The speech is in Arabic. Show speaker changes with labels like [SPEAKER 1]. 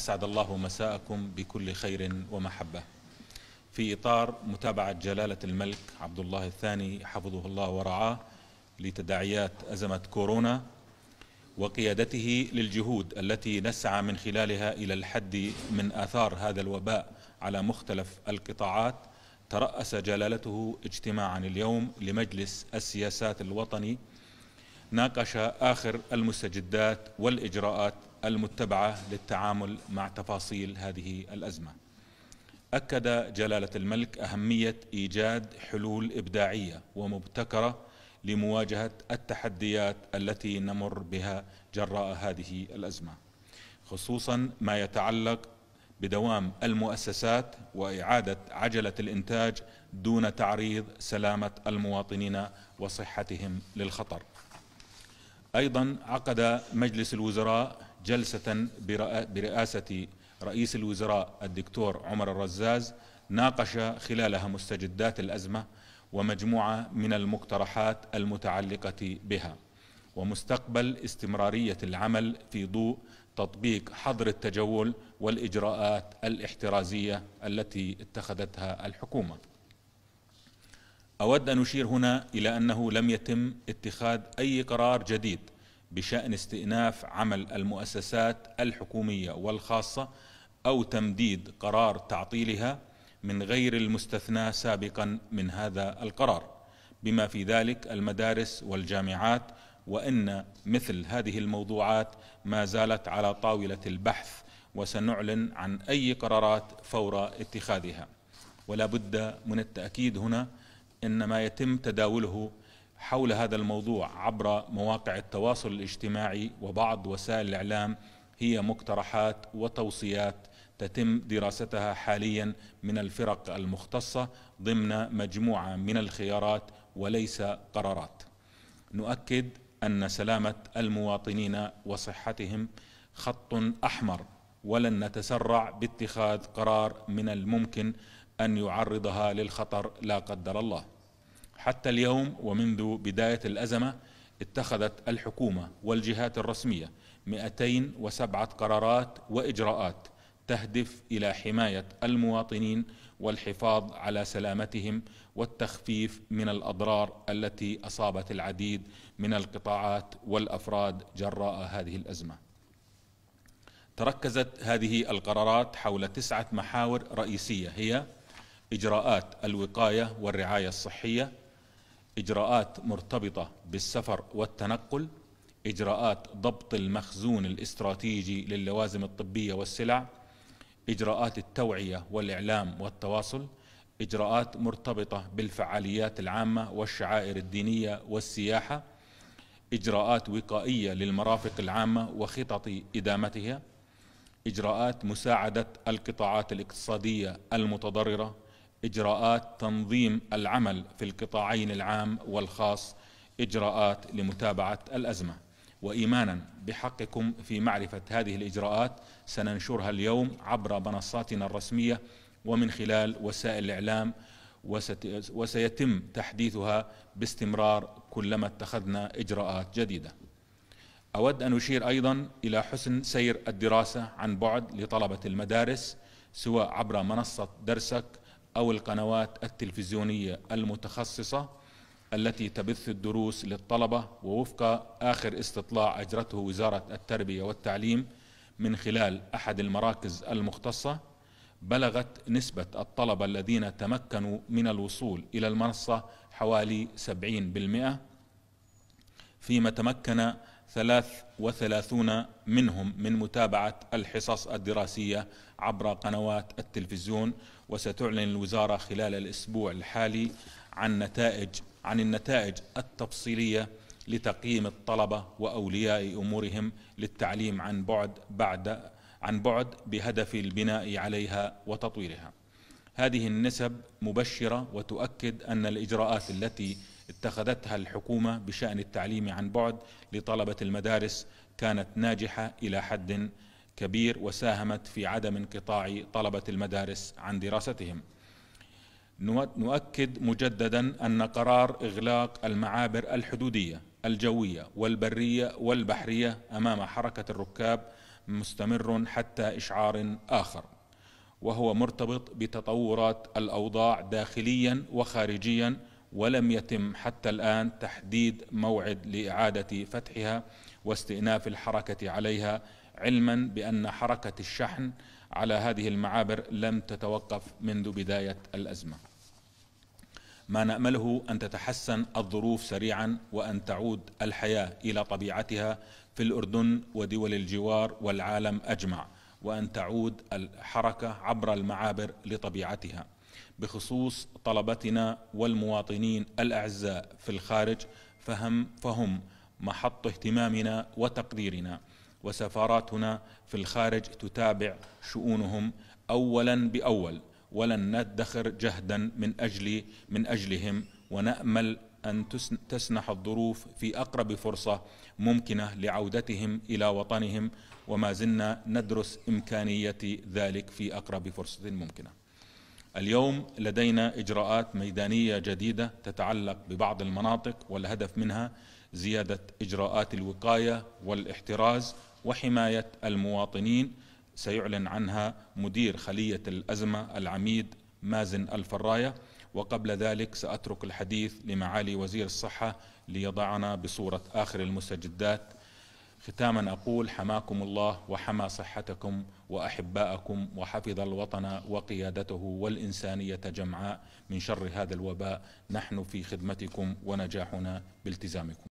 [SPEAKER 1] أسعد الله مساءكم بكل خير ومحبة في إطار متابعة جلالة الملك عبد الله الثاني حفظه الله ورعاه لتداعيات أزمة كورونا وقيادته للجهود التي نسعى من خلالها إلى الحد من آثار هذا الوباء على مختلف القطاعات ترأس جلالته اجتماعا اليوم لمجلس السياسات الوطني ناقش آخر المستجدات والإجراءات المتبعة للتعامل مع تفاصيل هذه الأزمة أكد جلالة الملك أهمية إيجاد حلول إبداعية ومبتكرة لمواجهة التحديات التي نمر بها جراء هذه الأزمة خصوصا ما يتعلق بدوام المؤسسات وإعادة عجلة الإنتاج دون تعريض سلامة المواطنين وصحتهم للخطر أيضا عقد مجلس الوزراء جلسة برئاسة رئيس الوزراء الدكتور عمر الرزاز ناقش خلالها مستجدات الأزمة ومجموعة من المقترحات المتعلقة بها ومستقبل استمرارية العمل في ضوء تطبيق حظر التجول والإجراءات الاحترازية التي اتخذتها الحكومة أود أن أشير هنا إلى أنه لم يتم اتخاذ أي قرار جديد بشأن استئناف عمل المؤسسات الحكومية والخاصة أو تمديد قرار تعطيلها من غير المستثنى سابقا من هذا القرار بما في ذلك المدارس والجامعات وإن مثل هذه الموضوعات ما زالت على طاولة البحث وسنعلن عن أي قرارات فور اتخاذها ولا بد من التأكيد هنا انما يتم تداوله حول هذا الموضوع عبر مواقع التواصل الاجتماعي وبعض وسائل الاعلام هي مقترحات وتوصيات تتم دراستها حاليا من الفرق المختصه ضمن مجموعه من الخيارات وليس قرارات. نؤكد ان سلامه المواطنين وصحتهم خط احمر ولن نتسرع باتخاذ قرار من الممكن أن يعرضها للخطر لا قدر الله حتى اليوم ومنذ بداية الأزمة اتخذت الحكومة والجهات الرسمية 207 قرارات وإجراءات تهدف إلى حماية المواطنين والحفاظ على سلامتهم والتخفيف من الأضرار التي أصابت العديد من القطاعات والأفراد جراء هذه الأزمة تركزت هذه القرارات حول تسعة محاور رئيسية هي اجراءات الوقايه والرعايه الصحيه اجراءات مرتبطه بالسفر والتنقل اجراءات ضبط المخزون الاستراتيجي للوازم الطبيه والسلع اجراءات التوعيه والاعلام والتواصل اجراءات مرتبطه بالفعاليات العامه والشعائر الدينيه والسياحه اجراءات وقائيه للمرافق العامه وخطط ادامتها اجراءات مساعده القطاعات الاقتصاديه المتضرره اجراءات تنظيم العمل في القطاعين العام والخاص اجراءات لمتابعه الازمه وايمانا بحقكم في معرفه هذه الاجراءات سننشرها اليوم عبر منصاتنا الرسميه ومن خلال وسائل الاعلام وسيتم تحديثها باستمرار كلما اتخذنا اجراءات جديده. اود ان اشير ايضا الى حسن سير الدراسه عن بعد لطلبه المدارس سواء عبر منصه درسك أو القنوات التلفزيونية المتخصصة التي تبث الدروس للطلبة ووفق آخر استطلاع أجرته وزارة التربية والتعليم من خلال أحد المراكز المختصة بلغت نسبة الطلبة الذين تمكنوا من الوصول إلى المنصة حوالي 70% فيما تمكن ثلاث وثلاثون منهم من متابعة الحصص الدراسية عبر قنوات التلفزيون وستعلن الوزارة خلال الأسبوع الحالي عن نتائج عن النتائج التفصيلية لتقييم الطلبة وأولياء أمورهم للتعليم عن بعد بعد عن بعد بهدف البناء عليها وتطويرها. هذه النسب مبشرة وتؤكد أن الإجراءات التي اتخذتها الحكومة بشأن التعليم عن بعد لطلبة المدارس كانت ناجحة إلى حد كبير وساهمت في عدم انقطاع طلبة المدارس عن دراستهم. نؤكد مجددا أن قرار إغلاق المعابر الحدودية الجوية والبرية والبحرية أمام حركة الركاب مستمر حتى إشعار آخر. وهو مرتبط بتطورات الاوضاع داخليا وخارجيا ولم يتم حتى الآن تحديد موعد لإعادة فتحها واستئناف الحركة عليها علما بأن حركة الشحن على هذه المعابر لم تتوقف منذ بداية الأزمة ما نأمله أن تتحسن الظروف سريعا وأن تعود الحياة إلى طبيعتها في الأردن ودول الجوار والعالم أجمع وأن تعود الحركة عبر المعابر لطبيعتها بخصوص طلبتنا والمواطنين الاعزاء في الخارج فهم فهم محط اهتمامنا وتقديرنا وسفاراتنا في الخارج تتابع شؤونهم اولا باول ولن ندخر جهدا من اجل من اجلهم ونامل ان تسنح الظروف في اقرب فرصه ممكنه لعودتهم الى وطنهم وما زلنا ندرس امكانيه ذلك في اقرب فرصه ممكنه اليوم لدينا إجراءات ميدانية جديدة تتعلق ببعض المناطق والهدف منها زيادة إجراءات الوقاية والاحتراز وحماية المواطنين سيعلن عنها مدير خلية الأزمة العميد مازن الفراية وقبل ذلك سأترك الحديث لمعالي وزير الصحة ليضعنا بصورة آخر المستجدات ختاما أقول حماكم الله وحمى صحتكم وأحباءكم وحفظ الوطن وقيادته والإنسانية جمعاء من شر هذا الوباء نحن في خدمتكم ونجاحنا بالتزامكم